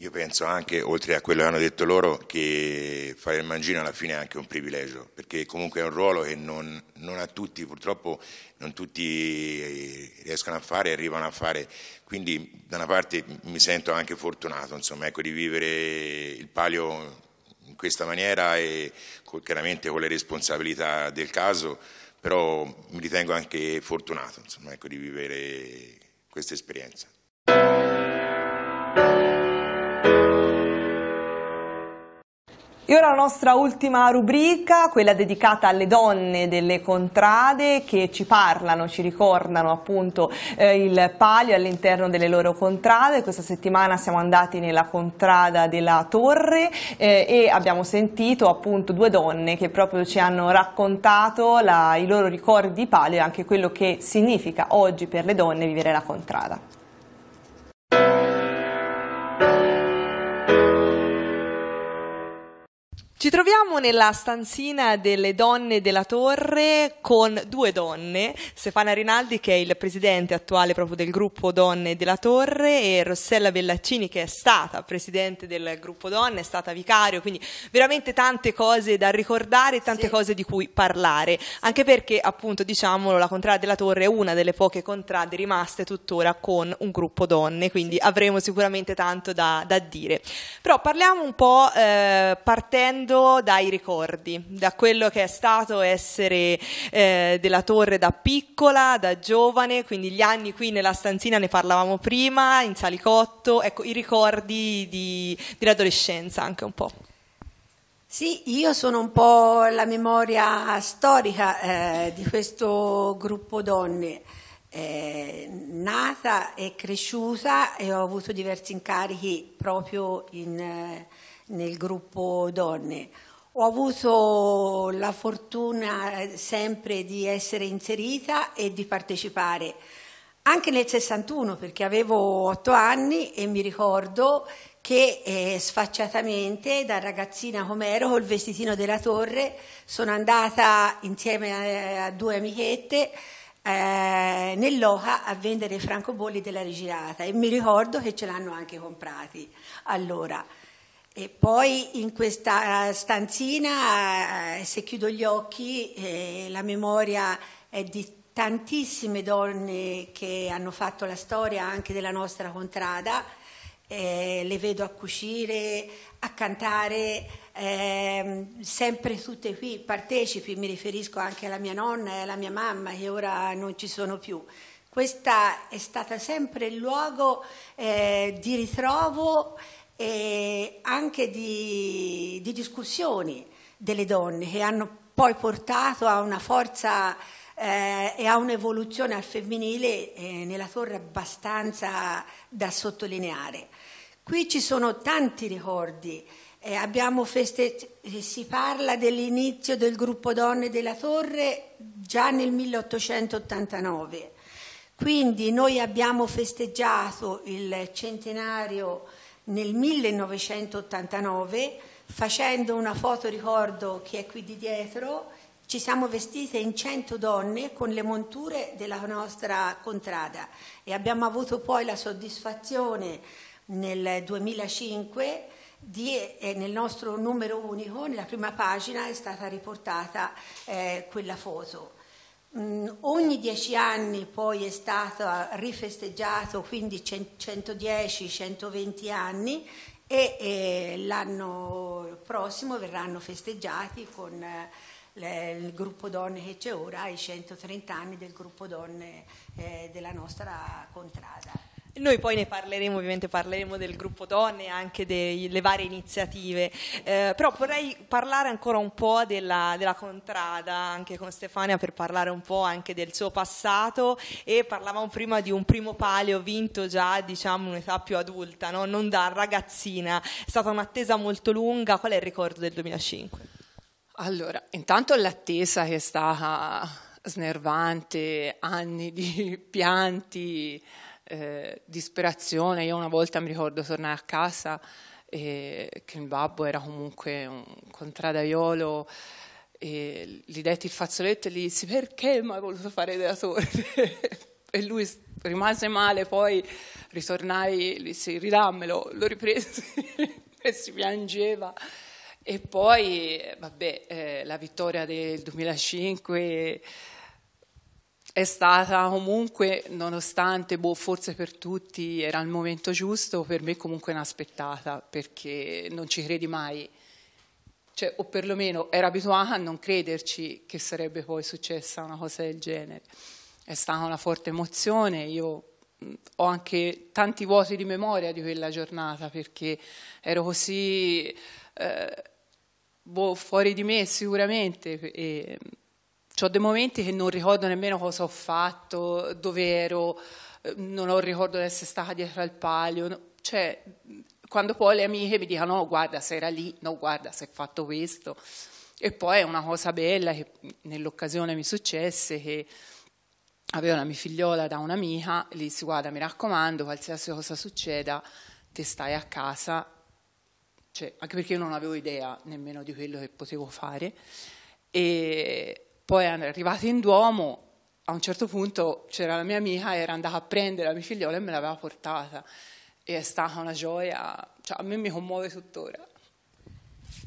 Io penso anche, oltre a quello che hanno detto loro, che fare il mangino alla fine è anche un privilegio, perché comunque è un ruolo che non, non a tutti, purtroppo, non tutti eh, riescono a fare e arrivano a fare. Quindi, da una parte, mi sento anche fortunato insomma, ecco, di vivere il palio in questa maniera e chiaramente con le responsabilità del caso, però mi ritengo anche fortunato insomma, ecco, di vivere questa esperienza. E ora la nostra ultima rubrica, quella dedicata alle donne delle contrade che ci parlano, ci ricordano appunto eh, il palio all'interno delle loro contrade. Questa settimana siamo andati nella contrada della Torre eh, e abbiamo sentito appunto due donne che proprio ci hanno raccontato la, i loro ricordi di palio e anche quello che significa oggi per le donne vivere la contrada. Ci troviamo nella stanzina delle donne della torre con due donne, Stefana Rinaldi che è il presidente attuale proprio del gruppo Donne della Torre e Rossella Bellaccini che è stata presidente del gruppo Donne, è stata vicario, quindi veramente tante cose da ricordare, tante sì. cose di cui parlare, anche perché appunto diciamolo la contrada della torre è una delle poche contrade rimaste tuttora con un gruppo donne, quindi avremo sicuramente tanto da, da dire. Però parliamo un po' eh, partendo partendo dai ricordi, da quello che è stato essere eh, della torre da piccola, da giovane, quindi gli anni qui nella stanzina ne parlavamo prima, in salicotto, ecco i ricordi di, dell'adolescenza anche un po'. Sì, io sono un po' la memoria storica eh, di questo gruppo donne. Eh, nata e cresciuta e ho avuto diversi incarichi proprio in, eh, nel gruppo donne. Ho avuto la fortuna eh, sempre di essere inserita e di partecipare anche nel 61 perché avevo 8 anni e mi ricordo che eh, sfacciatamente da ragazzina com'ero col vestitino della torre sono andata insieme a, eh, a due amichette eh, nell'Oca a vendere i francobolli della rigirata e mi ricordo che ce l'hanno anche comprati allora e poi in questa stanzina, eh, se chiudo gli occhi, eh, la memoria è di tantissime donne che hanno fatto la storia anche della nostra contrada. Eh, le vedo a cucire, a cantare, eh, sempre tutte qui, partecipi, mi riferisco anche alla mia nonna e alla mia mamma che ora non ci sono più. Questo è stato sempre il luogo eh, di ritrovo e anche di, di discussioni delle donne che hanno poi portato a una forza eh, e a un'evoluzione al femminile eh, nella torre abbastanza da sottolineare. Qui ci sono tanti ricordi, eh, abbiamo feste- eh, si parla dell'inizio del gruppo Donne della Torre già nel 1889, quindi noi abbiamo festeggiato il centenario nel 1989 facendo una foto ricordo che è qui di dietro ci siamo vestite in 100 donne con le monture della nostra contrada e abbiamo avuto poi la soddisfazione nel 2005 di, eh, nel nostro numero unico, nella prima pagina è stata riportata eh, quella foto. Mm, ogni dieci anni poi è stato rifesteggiato, quindi 110-120 anni e, e l'anno prossimo verranno festeggiati con eh, le, il gruppo donne che c'è ora, i 130 anni del gruppo donne eh, della nostra contrada. Noi poi ne parleremo, ovviamente parleremo del gruppo donne e anche delle varie iniziative, eh, però vorrei parlare ancora un po' della, della, Contrada, anche con Stefania, per parlare un po' anche del suo passato e parlavamo prima di un primo palio vinto già, diciamo, un'età più adulta, no? non da ragazzina, è stata un'attesa molto lunga, qual è il ricordo del 2005? Allora, intanto l'attesa che è stata snervante, anni di pianti eh, disperazione. Io una volta mi ricordo tornare a casa e eh, che il babbo era comunque un contradaiolo e gli detti il fazzoletto e gli dissi perché mi hai voluto fare della torre e lui rimase male poi ritornai gli dissi ridammelo lo ripresi e si piangeva e poi vabbè eh, la vittoria del 2005 è stata comunque, nonostante boh, forse per tutti era il momento giusto, per me comunque inaspettata, perché non ci credi mai. Cioè, o perlomeno era abituata a non crederci che sarebbe poi successa una cosa del genere. È stata una forte emozione, io ho anche tanti vuoti di memoria di quella giornata perché ero così eh, boh, fuori di me sicuramente e ho dei momenti che non ricordo nemmeno cosa ho fatto, dove ero, eh, non ho ricordo di essere stata dietro al palio, cioè quando poi le amiche mi dicono no guarda se era lì, no guarda se hai fatto questo e poi è una cosa bella che nell'occasione mi successe che avevo una mia figliola da un'amica, lì si guarda mi raccomando qualsiasi cosa succeda te stai a casa cioè, anche perché io non avevo idea nemmeno di quello che potevo fare e poi arrivati in Duomo, a un certo punto c'era la mia amica, era andata a prendere la mia figliola e me l'aveva portata. E è stata una gioia, cioè, a me mi commuove tuttora.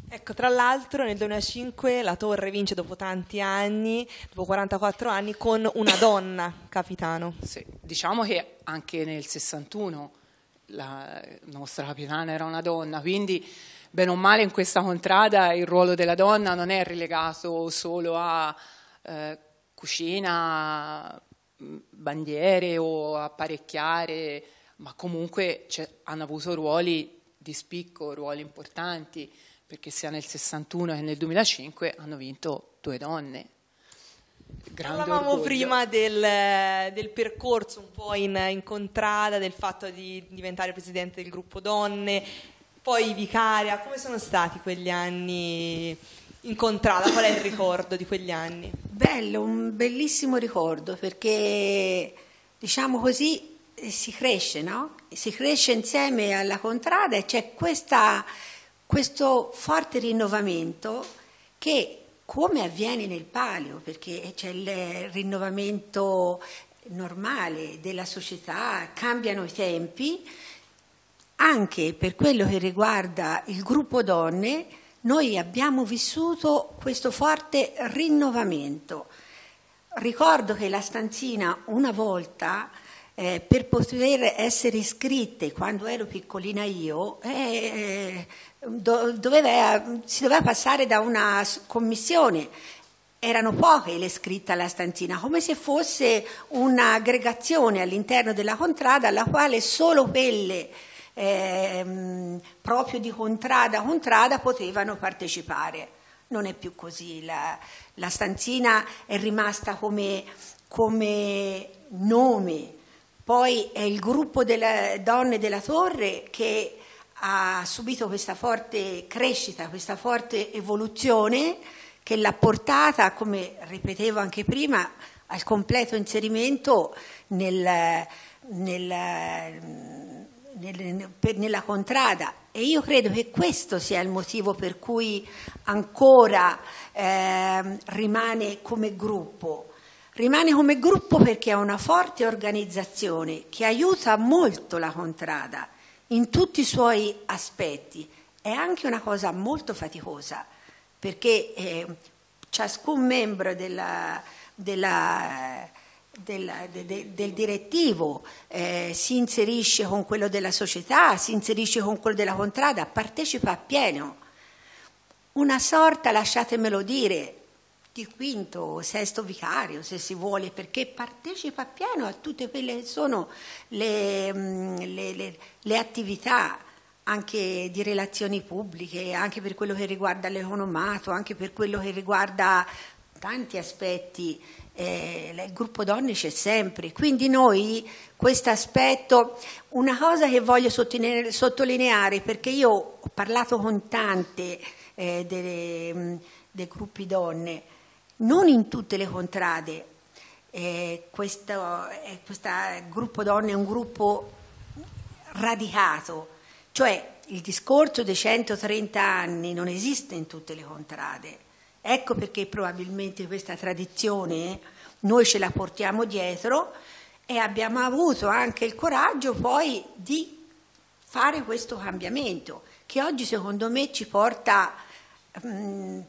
Ecco, tra l'altro nel 2005 la Torre vince dopo tanti anni, dopo 44 anni, con una donna capitano. Sì, diciamo che anche nel 61 la nostra capitana era una donna, quindi bene o male in questa contrada il ruolo della donna non è relegato solo a eh, cucina, mm, bandiere o apparecchiare, ma comunque cioè, hanno avuto ruoli di spicco, ruoli importanti, perché sia nel 61 che nel 2005 hanno vinto due donne. Grande Parlavamo orgoglio. prima del, del, percorso un po' in, in contrada, del fatto di diventare presidente del gruppo donne, poi Vicaria, come sono stati quegli anni in contrada? Qual è il ricordo di quegli anni? Bello, un bellissimo ricordo perché diciamo così eh, si cresce, no? Si cresce insieme alla contrada e c'è questa, questo forte rinnovamento che come avviene nel palio, perché c'è il rinnovamento normale della società, cambiano i tempi, anche per quello che riguarda il gruppo donne, noi abbiamo vissuto questo forte rinnovamento. Ricordo che la stanzina una volta eh, per poter essere iscritte quando ero piccolina io eh, do, doveva, si doveva passare da una commissione erano poche le scritte alla stanzina, come se fosse un'aggregazione all'interno della contrada alla quale solo quelle eh, proprio di contrada a contrada potevano partecipare. Non è più così, la, la stanzina è rimasta come, come nome, poi è il gruppo delle donne della torre che ha subito questa forte crescita, questa forte evoluzione che l'ha portata, come ripetevo anche prima, al completo inserimento nel, nel nella contrada e io credo che questo sia il motivo per cui ancora eh, rimane come gruppo. Rimane come gruppo perché è una forte organizzazione che aiuta molto la contrada in tutti i suoi aspetti. È anche una cosa molto faticosa perché eh, ciascun membro della, della del, de, del direttivo, eh, si inserisce con quello della società, si inserisce con quello della contrada, partecipa appieno. Una sorta, lasciatemelo dire, di quinto o sesto vicario, se si vuole, perché partecipa appieno a tutte quelle che sono le, mm, le, le, le attività anche di relazioni pubbliche, anche per quello che riguarda l'economato, anche per quello che riguarda tanti aspetti eh, il gruppo donne c'è sempre, quindi noi questo aspetto, una cosa che voglio sottolineare, perché io ho parlato con tante eh, delle, mm, dei gruppi donne, non in tutte le contrade, eh, questo, eh, questo gruppo donne è un gruppo radicato, cioè il discorso dei 130 anni non esiste in tutte le contrade Ecco perché probabilmente questa tradizione noi ce la portiamo dietro e abbiamo avuto anche il coraggio poi di fare questo cambiamento che oggi secondo me ci porta mh, mm,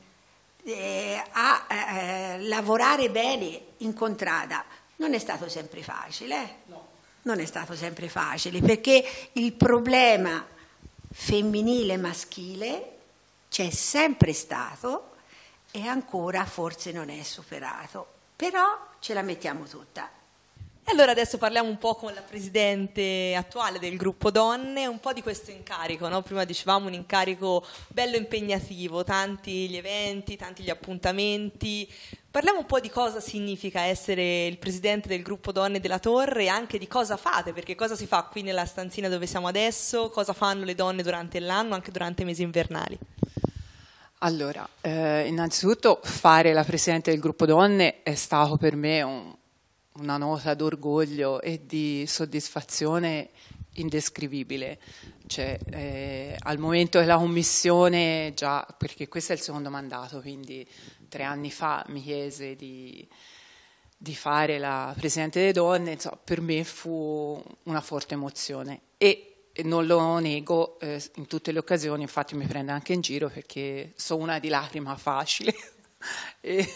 eh, a eh, lavorare bene in contrada. Non è stato sempre facile, eh? no. non è stato sempre facile perché il problema femminile-maschile c'è sempre stato e ancora forse non è superato, però ce la mettiamo tutta. E allora adesso parliamo un po' con la presidente attuale del gruppo Donne, un po' di questo incarico, no? prima dicevamo un incarico bello impegnativo, tanti gli eventi, tanti gli appuntamenti, Parliamo un po' di cosa significa essere il presidente del gruppo Donne della Torre e anche di cosa fate, perché cosa si fa qui nella stanzina dove siamo adesso, cosa fanno le donne durante l'anno, anche durante i mesi invernali. Allora, eh, innanzitutto fare la Presidente del gruppo donne è stato per me un, una nota d'orgoglio e di soddisfazione indescrivibile. Cioè, eh, al momento della commissione, già perché questo è il secondo mandato, quindi tre anni fa mi chiese di, di fare la Presidente delle donne, insomma, per me fu una forte emozione. E non lo nego eh, in tutte le occasioni, infatti mi prende anche in giro perché sono una di lacrima facile. e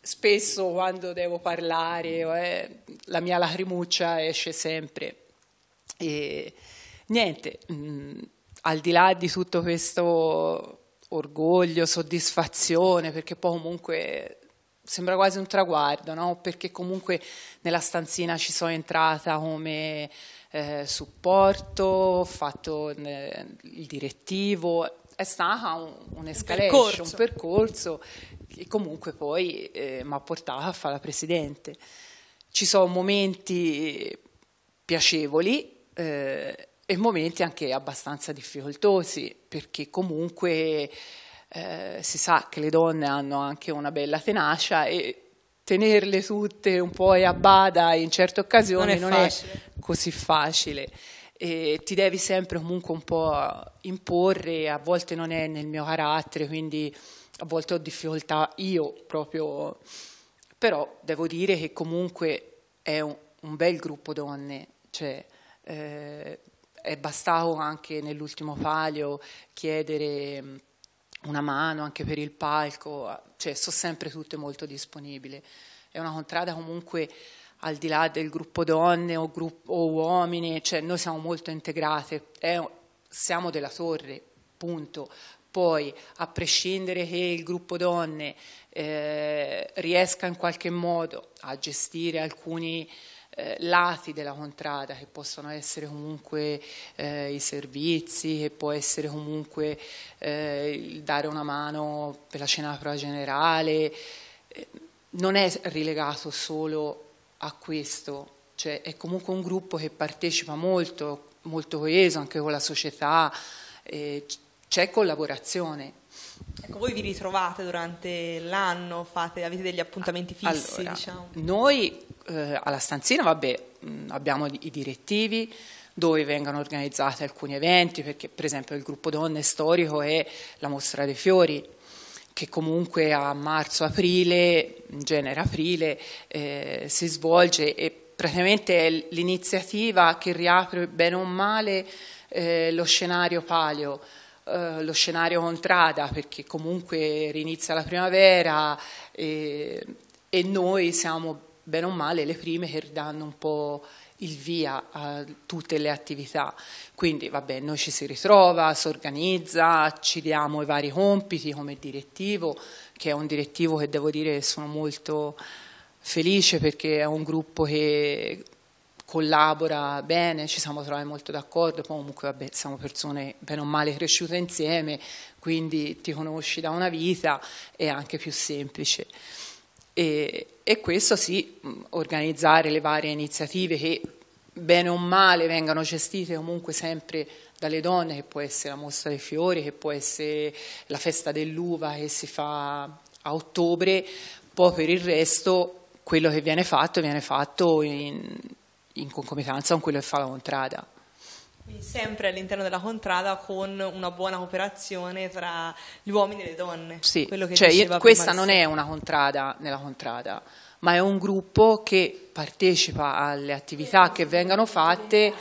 spesso quando devo parlare eh, la mia lacrimuccia esce sempre. E, niente, mh, mm, al di là di tutto questo orgoglio, soddisfazione, perché poi comunque sembra quasi un traguardo, no? perché comunque nella stanzina ci sono entrata come eh, supporto, ho fatto eh, il direttivo, è stata un'escalation, un percorso. un percorso che comunque poi eh, mi ha portato a fare la presidente. Ci sono momenti piacevoli eh, e momenti anche abbastanza difficoltosi, perché comunque eh, si sa che le donne hanno anche una bella tenacia e tenerle tutte un po' a bada in certe occasioni non è, non è così facile. E ti devi sempre comunque un po' imporre, a volte non è nel mio carattere, quindi a volte ho difficoltà io proprio, però devo dire che comunque è un, un bel gruppo donne, cioè, eh, è bastato anche nell'ultimo palio chiedere una mano anche per il palco, cioè sono sempre tutte molto disponibili. È una contrada comunque al di là del gruppo donne o, gruppo, o uomini, cioè noi siamo molto integrate, è, siamo della torre, punto. Poi, a prescindere che il gruppo donne eh, riesca in qualche modo a gestire alcuni eh, lati della contrada che possono essere comunque eh, i servizi, che può essere comunque eh, dare una mano per la cena prova generale, eh, non è rilegato solo a questo, cioè è comunque un gruppo che partecipa molto, molto coeso anche con la società, c'è collaborazione. Ecco, voi vi ritrovate durante l'anno, avete degli appuntamenti fissi? Allora, diciamo. Noi eh, alla stanzina, vabbè, abbiamo i direttivi dove vengono organizzati alcuni eventi, perché per esempio il gruppo Donne Storico è la Mostra dei Fiori, che comunque a marzo-aprile, in genere aprile, eh, si svolge e praticamente è l'iniziativa che riapre bene o male eh, lo scenario palio, eh, lo scenario contrada, perché comunque rinizia la primavera eh, e noi siamo bene o male le prime che danno un po' il via a tutte le attività. Quindi vabbè, noi ci si ritrova, si organizza, ci diamo i vari compiti come direttivo, che è un direttivo che devo dire sono molto felice perché è un gruppo che collabora bene, ci siamo trovati molto d'accordo, comunque vabbè, siamo persone bene o male cresciute insieme, quindi ti conosci da una vita, è anche più semplice. E, e questo sì, mm, organizzare le varie iniziative che bene o male vengano gestite comunque sempre dalle donne, che può essere la mostra dei fiori, che può essere la festa dell'uva che si fa a ottobre, poi per il resto quello che viene fatto viene fatto in, in concomitanza con quello che fa la contrada sempre all'interno della contrada con una buona cooperazione tra gli uomini e le donne. Sì, cioè io, questa non è una contrada nella contrada, ma è un gruppo che partecipa alle attività che vengono fatte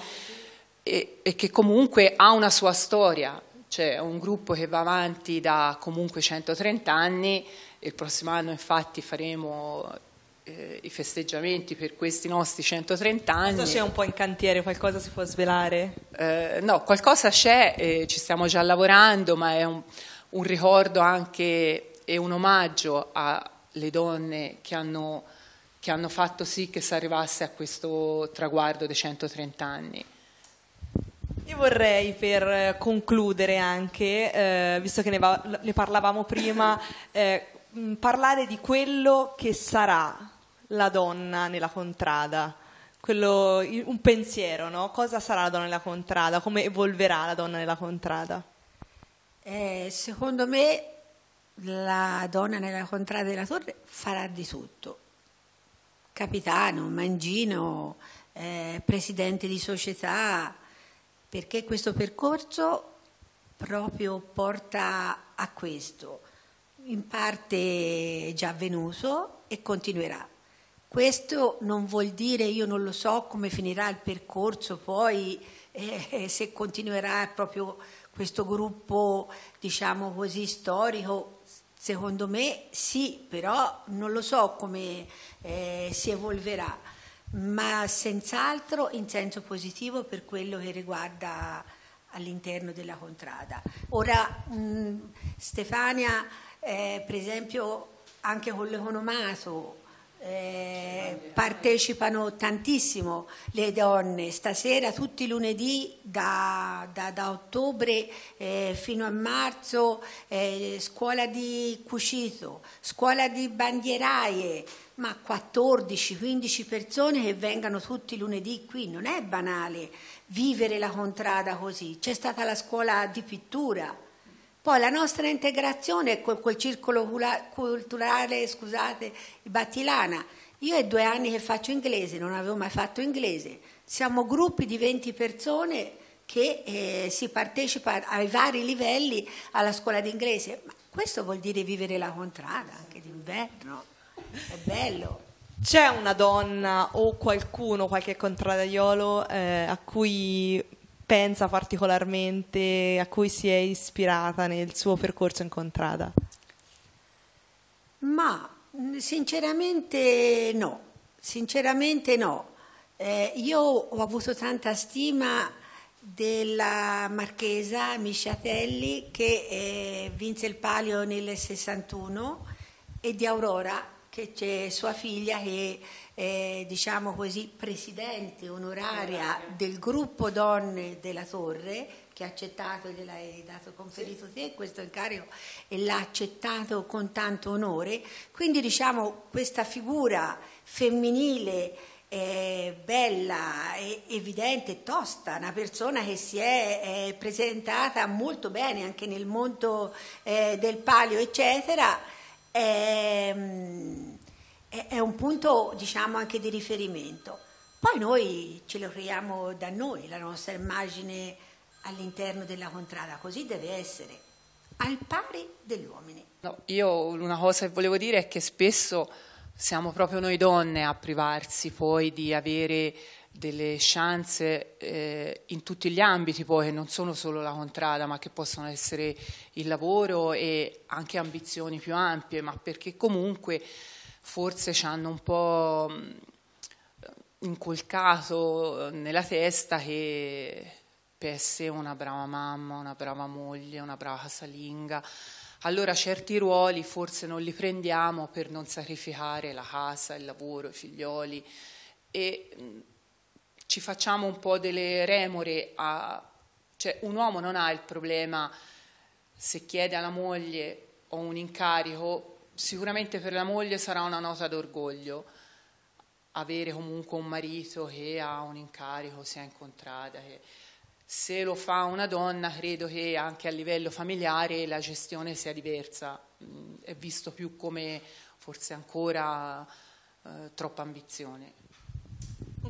e, e che comunque ha una sua storia. Cioè è un gruppo che va avanti da comunque 130 anni, il prossimo anno infatti faremo eh, i festeggiamenti per questi nostri 130 anni. Cosa c'è un po' in cantiere, qualcosa si può svelare? Eh, no, qualcosa c'è, eh, ci stiamo già lavorando, ma è un, un ricordo anche e un omaggio alle donne che hanno, che hanno fatto sì che si arrivasse a questo traguardo dei 130 anni. Io vorrei per concludere anche, eh, visto che ne, va, ne parlavamo prima, eh, parlare di quello che sarà la donna nella contrada, quello, un pensiero, no? Cosa sarà la donna nella contrada? Come evolverà la donna nella contrada? Eh, secondo me la donna nella contrada della torre farà di tutto. Capitano, mangino, eh, presidente di società, perché questo percorso proprio porta a questo, in parte è già avvenuto e continuerà. Questo non vuol dire io non lo so come finirà il percorso poi, eh, se continuerà proprio questo gruppo, diciamo così, storico. Secondo me sì, però non lo so come eh, si evolverà, ma senz'altro in senso positivo per quello che riguarda all'interno della contrada. Ora mh, mm, Stefania, eh, per esempio, anche con l'economato, eh, partecipano tantissimo le donne, stasera tutti i lunedì da, da, da ottobre eh, fino a marzo eh, scuola di cucito, scuola di bandieraie, ma 14-15 persone che vengano tutti i lunedì qui, non è banale vivere la contrada così, c'è stata la scuola di pittura poi la nostra integrazione con quel circolo culturale, scusate, Battilana. Io è due anni che faccio inglese, non avevo mai fatto inglese. Siamo gruppi di 20 persone che eh, si partecipa ai vari livelli alla scuola d'inglese. Ma questo vuol dire vivere la contrada anche d'inverno. È bello. C'è una donna o qualcuno, qualche contradaiolo eh, a cui pensa particolarmente, a cui si è ispirata nel suo percorso in contrada? Ma mm, sinceramente no, sinceramente no. Eh, io ho avuto tanta stima della marchesa Misciatelli che eh, vinse il palio nel 61 e di Aurora che c'è sua figlia che è diciamo così, presidente onoraria del gruppo donne della torre che ha accettato, gliel'hai dato, conferito sì. te questo incarico e l'ha accettato con tanto onore, quindi diciamo questa figura femminile eh, bella, eh, evidente, tosta, una persona che si è eh, presentata molto bene anche nel mondo eh, del palio, eccetera Ehm, è, è un punto diciamo, anche di riferimento. Poi noi ce lo creiamo da noi, la nostra immagine all'interno della contrada, così deve essere, al pari degli uomini. No, io una cosa che volevo dire è che spesso siamo proprio noi donne a privarsi poi di avere delle chance eh, in tutti gli ambiti poi che non sono solo la contrada ma che possono essere il lavoro e anche ambizioni più ampie ma perché comunque forse ci hanno un po' mm, incolcato nella testa che per essere una brava mamma, una brava moglie, una brava casalinga allora certi ruoli forse non li prendiamo per non sacrificare la casa, il lavoro, i figlioli e mm, ci facciamo un po' delle remore a... Cioè, un uomo non ha il problema se chiede alla moglie o un incarico, sicuramente per la moglie sarà una nota d'orgoglio avere comunque un marito che ha un incarico, sia in contrada. Che... Se lo fa una donna, credo che anche a livello familiare la gestione sia diversa, mm, è visto più come forse ancora eh, troppa ambizione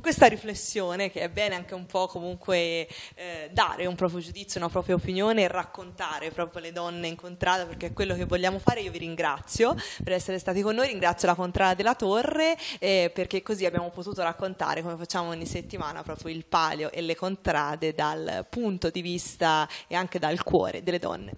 questa riflessione, che è bene anche un po' comunque eh, dare un proprio giudizio, una propria opinione e raccontare proprio le donne in contrada, perché è quello che vogliamo fare. Io vi ringrazio per essere stati con noi, ringrazio la contrada della Torre, eh, perché così abbiamo potuto raccontare, come facciamo ogni settimana, proprio il palio e le contrade dal punto di vista e anche dal cuore delle donne.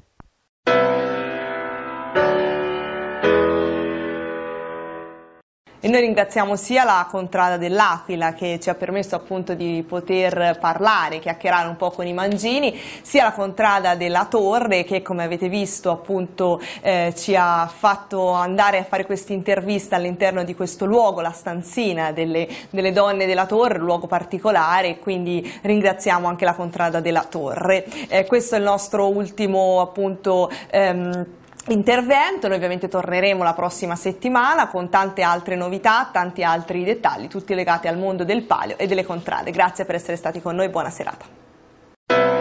E noi ringraziamo sia la contrada dell'Aquila che ci ha permesso appunto di poter parlare, chiacchierare un po' con i mangini, sia la contrada della Torre che come avete visto appunto eh, ci ha fatto andare a fare questa intervista all'interno di questo luogo, la stanzina delle, delle donne della Torre, un luogo particolare, quindi ringraziamo anche la contrada della Torre. Eh, questo è il nostro ultimo appunto... Ehm, intervento. Noi ovviamente torneremo la prossima settimana con tante altre novità, tanti altri dettagli, tutti legati al mondo del palio e delle contrade. Grazie per essere stati con noi, buona serata.